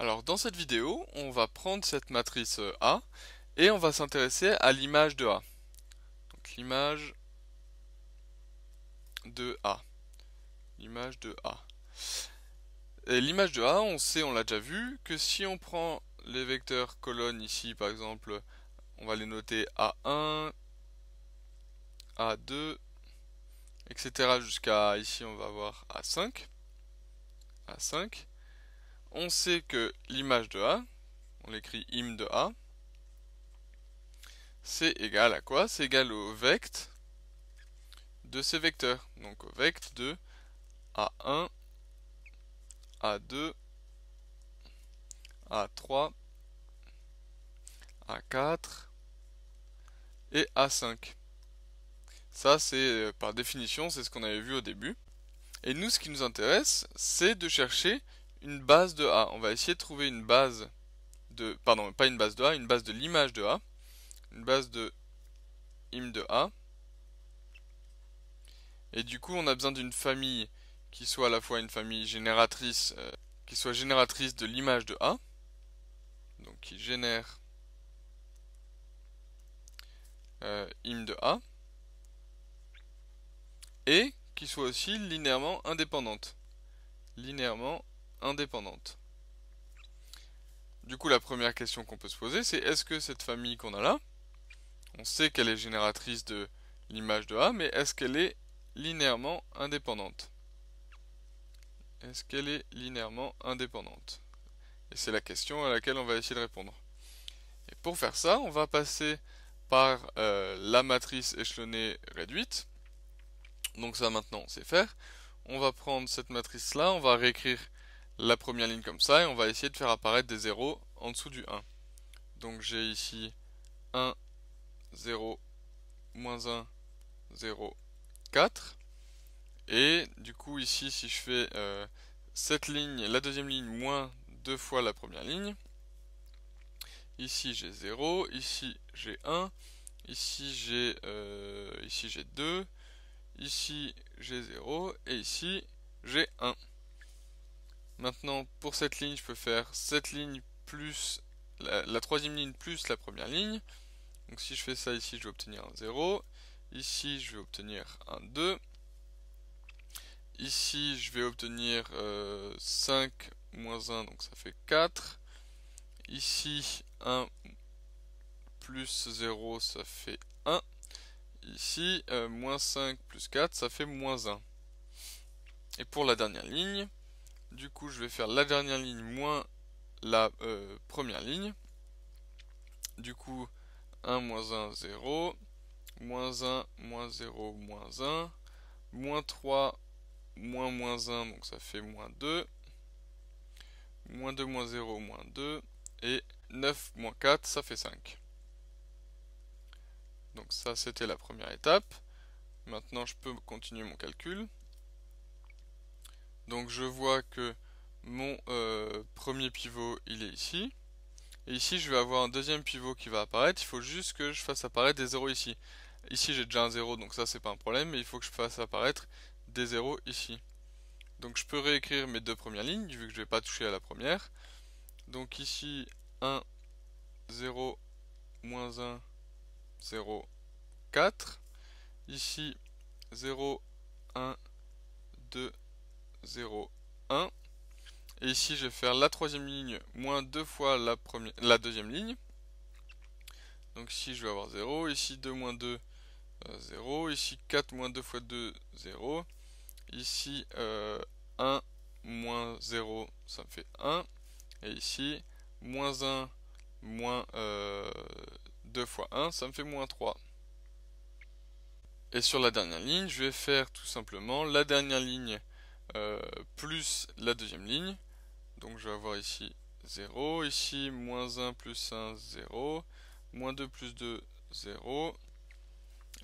Alors dans cette vidéo, on va prendre cette matrice A et on va s'intéresser à l'image de A. Donc l'image de A. L'image de A. Et l'image de A, on sait, on l'a déjà vu, que si on prend les vecteurs colonnes ici, par exemple, on va les noter A1, A2, etc. jusqu'à ici, on va avoir A5. A5 on sait que l'image de A, on l'écrit im de A, c'est égal à quoi C'est égal au vect de ces vecteurs. Donc au vect de A1, A2, A3, A4 et A5. Ça, c'est euh, par définition, c'est ce qu'on avait vu au début. Et nous, ce qui nous intéresse, c'est de chercher une base de A. On va essayer de trouver une base de... Pardon, pas une base de A, une base de l'image de A. Une base de im de A. Et du coup, on a besoin d'une famille qui soit à la fois une famille génératrice, euh, qui soit génératrice de l'image de A. Donc qui génère euh, im de A. Et qui soit aussi linéairement indépendante. Linéairement indépendante. Du coup, la première question qu'on peut se poser, c'est est-ce que cette famille qu'on a là, on sait qu'elle est génératrice de l'image de A, mais est-ce qu'elle est linéairement indépendante Est-ce qu'elle est linéairement indépendante Et c'est la question à laquelle on va essayer de répondre. Et pour faire ça, on va passer par euh, la matrice échelonnée réduite. Donc ça maintenant, on sait faire. On va prendre cette matrice-là, on va réécrire la première ligne comme ça et on va essayer de faire apparaître des zéros en dessous du 1. Donc j'ai ici 1, 0, moins 1, 0, 4. Et du coup ici si je fais euh, cette ligne, la deuxième ligne moins deux fois la première ligne, ici j'ai 0, ici j'ai 1, ici j'ai euh, ici j'ai 2, ici j'ai 0 et ici j'ai 1. Maintenant, pour cette ligne, je peux faire cette ligne plus la, troisième ligne plus la première ligne. Donc si je fais ça ici, je vais obtenir un 0. Ici, je vais obtenir un 2. Ici, je vais obtenir 5 euh, moins 1, donc ça fait 4. Ici, 1 plus 0, ça fait 1. Ici, euh, moins 5 plus 4, ça fait moins 1. Et pour la dernière ligne, du coup, je vais faire la dernière ligne moins la euh, première ligne. Du coup, 1 moins 1, 0. Moins 1, moins 0, moins 1. Moins 3, moins moins 1, donc ça fait moins 2. Moins 2, moins 0, moins 2. Et 9 moins 4, ça fait 5. Donc ça, c'était la première étape. Maintenant, je peux continuer mon calcul. Donc je vois que mon euh, premier pivot il est ici. Et ici je vais avoir un deuxième pivot qui va apparaître. Il faut juste que je fasse apparaître des 0 ici. Ici j'ai déjà un 0 donc ça c'est pas un problème. Mais il faut que je fasse apparaître des 0 ici. Donc je peux réécrire mes deux premières lignes vu que je vais pas toucher à la première. Donc ici 1, 0, moins 1, 0, 4. Ici 0, 1, 2, 3. 0, 1. Et ici, je vais faire la troisième ligne moins 2 fois la, première, la deuxième ligne. Donc ici, je vais avoir 0. Ici, 2 moins 2, 0. Euh, ici, 4 moins 2 fois 2, 0. Ici, 1 euh, moins 0, ça me fait 1. Et ici, moins 1 moins 2 euh, fois 1, ça me fait moins 3. Et sur la dernière ligne, je vais faire tout simplement la dernière ligne euh, plus la deuxième ligne. Donc je vais avoir ici 0, ici moins 1 plus 1, 0, moins 2 plus 2, 0,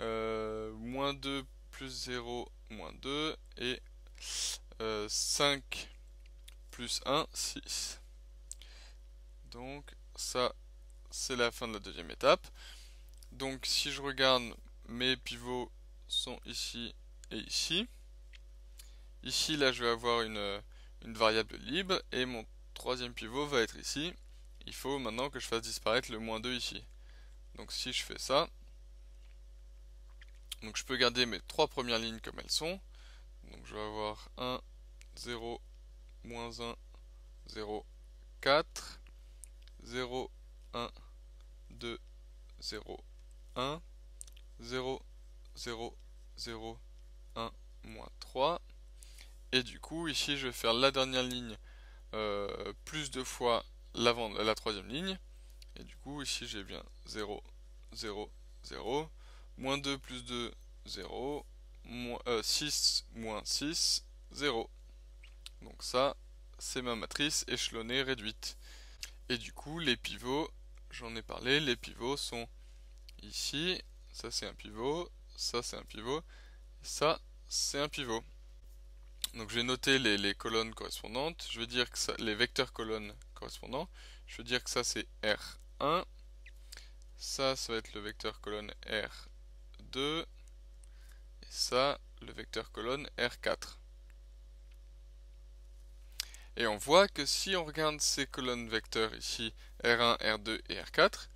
euh, moins 2 plus 0, moins 2, et 5 euh, plus 1, 6. Donc ça, c'est la fin de la deuxième étape. Donc si je regarde, mes pivots sont ici et ici. Ici, là, je vais avoir une, variable libre et mon troisième pivot va être ici. Il faut maintenant que je fasse disparaître le moins 2 ici. Donc si je fais ça, donc je peux garder mes trois premières lignes comme elles sont. Donc je vais avoir 1, 0, moins 1, 0, 4, 0, 1, 2, 0, 1, 0, 0, 0, 1, moins 3, et du coup, ici, je vais faire la dernière ligne euh, plus deux fois la troisième ligne. Et du coup, ici, j'ai bien 0, 0, 0, moins 2 plus 2, 0, 6 moins 6, euh, 0. Donc ça, c'est ma matrice échelonnée réduite. Et du coup, les pivots, j'en ai parlé, les pivots sont ici, ça c'est un pivot, ça c'est un pivot, ça c'est un pivot. Donc je vais noter les, colonnes correspondantes. Je veux dire que ça, les vecteurs colonnes correspondants. Je veux dire que ça c'est R1. Ça, ça va être le vecteur colonne R2. Et ça, le vecteur colonne R4. Et on voit que si on regarde ces colonnes vecteurs ici, R1, R2 et R4,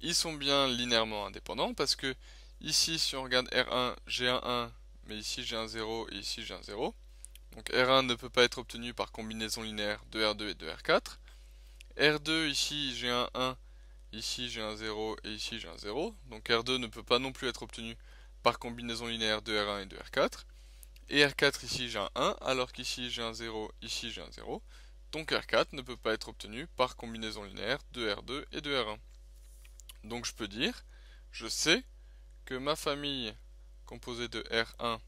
ils sont bien linéairement indépendants parce que ici, si on regarde R1, j'ai un 1, mais ici j'ai un 0 et ici j'ai un 0. Donc R1 ne peut pas être obtenu par combinaison linéaire de R2 et de R4. R2, ici j'ai un 1, ici j'ai un 0 et ici j'ai un 0. Donc R2 ne peut pas non plus être obtenu par combinaison linéaire de R1 et de R4. Et R4 ici j'ai un 1, alors qu'ici j'ai un 0, ici j'ai un 0. Donc R4 ne peut pas être obtenu par combinaison linéaire de R2 et de R1. Donc je peux dire, je sais que ma famille composée de R1,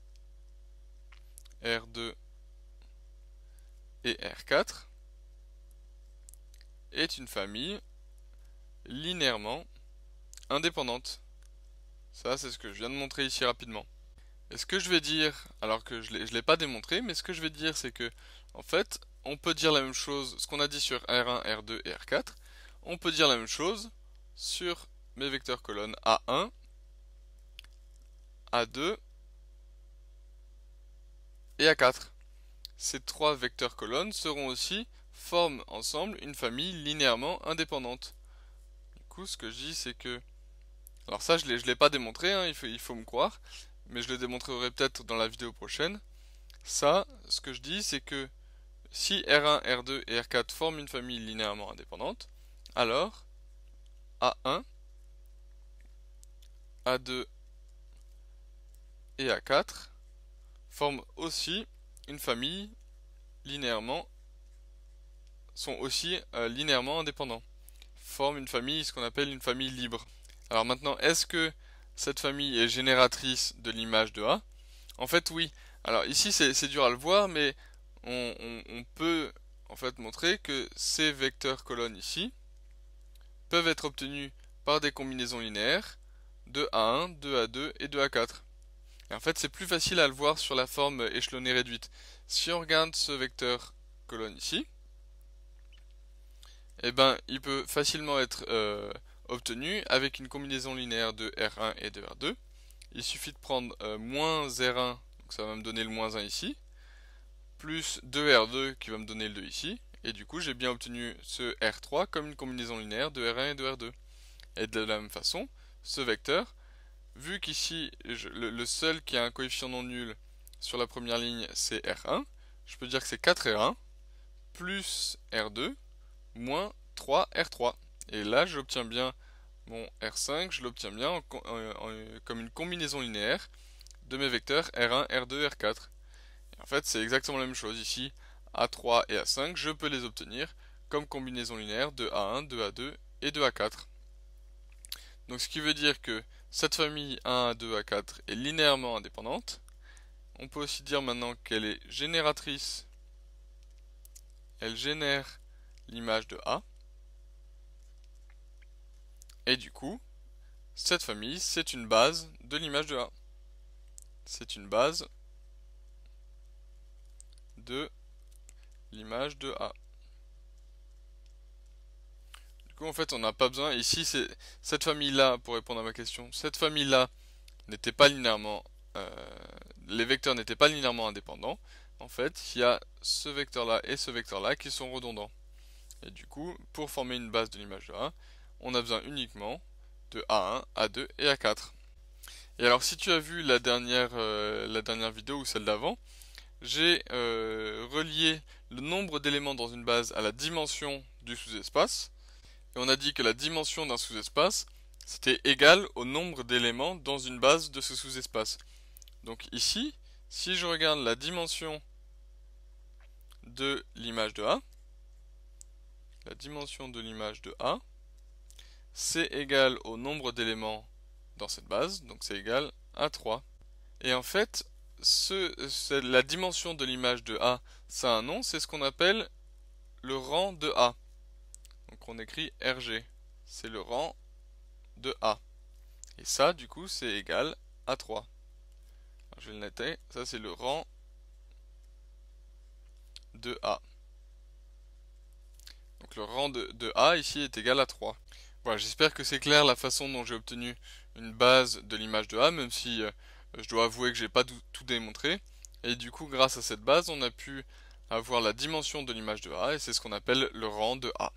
R2 et R4 est une famille linéairement indépendante. Ça, c'est ce que je viens de montrer ici rapidement. Et ce que je vais dire, alors que je ne l'ai pas démontré, mais ce que je vais dire, c'est que, en fait, on peut dire la même chose, ce qu'on a dit sur R1, R2 et R4, on peut dire la même chose sur mes vecteurs colonnes A1, A2 et A4. Ces trois vecteurs colonnes seront aussi forment ensemble une famille linéairement indépendante. Du coup, ce que je dis, c'est que... Alors ça, je ne l'ai pas démontré, hein, il, faut, il faut me croire, mais je le démontrerai peut-être dans la vidéo prochaine. Ça, ce que je dis, c'est que si R1, R2 et R4 forment une famille linéairement indépendante, alors A1, A2 et A4 forment aussi une famille linéairement sont aussi euh, linéairement indépendants. Forment une famille, ce qu'on appelle une famille libre. Alors maintenant, est-ce que cette famille est génératrice de l'image de A En fait, oui. Alors ici, c'est dur à le voir, mais on, peut en fait montrer que ces vecteurs colonnes ici peuvent être obtenus par des combinaisons linéaires de a 1 de 2A2 et de a 4 en fait, c'est plus facile à le voir sur la forme échelonnée réduite. Si on regarde ce vecteur colonne ici, eh ben, il peut facilement être euh, obtenu avec une combinaison linéaire de R1 et de R2. Il suffit de prendre euh, moins R1, donc ça va me donner le moins 1 ici, plus 2R2 qui va me donner le 2 ici, et du coup j'ai bien obtenu ce R3 comme une combinaison linéaire de R1 et de R2. Et de la même façon, ce vecteur, vu qu'ici, le, seul qui a un coefficient non nul sur la première ligne, c'est R1, je peux dire que c'est 4R1 plus R2 moins 3R3. Et là, j'obtiens bien mon R5, je l'obtiens bien comme une combinaison linéaire de mes vecteurs R1, R2, R4. en fait, c'est exactement la même chose ici. A3 et A5, je peux les obtenir comme combinaison linéaire de A1, de A2 et de A4. Donc ce qui veut dire que cette famille 1 2 à 4 est linéairement indépendante. On peut aussi dire maintenant qu'elle est génératrice. Elle génère l'image de A. Et du coup, cette famille, c'est une base de l'image de A. C'est une base de l'image de A en fait, on n'a pas besoin. Ici, c'est cette famille-là, pour répondre à ma question, cette famille-là n'était pas linéairement. Euh, les vecteurs n'étaient pas linéairement indépendants. En fait, il y a ce vecteur-là et ce vecteur-là qui sont redondants. Et du coup, pour former une base de l'image de A, on a besoin uniquement de A1, A2 et A4. Et alors, si tu as vu la dernière, euh, la dernière vidéo ou celle d'avant, j'ai euh, relié le nombre d'éléments dans une base à la dimension du sous-espace et on a dit que la dimension d'un sous-espace, c'était égal au nombre d'éléments dans une base de ce sous-espace. Donc ici, si je regarde la dimension de l'image de A, la dimension de l'image de A, c'est égal au nombre d'éléments dans cette base, donc c'est égal à 3. Et en fait, la dimension de l'image de A, ça a un nom, c'est ce qu'on appelle le rang de A. Donc on écrit RG, c'est le rang de A. Et ça, du coup, c'est égal à 3. je vais le noter, ça c'est le rang de A. Donc le rang de, A ici est égal à 3. Voilà, j'espère que c'est clair la façon dont j'ai obtenu une base de l'image de A, même si euh, je dois avouer que j'ai pas tout démontré. Et du coup, grâce à cette base, on a pu avoir la dimension de l'image de A, et c'est ce qu'on appelle le rang de A.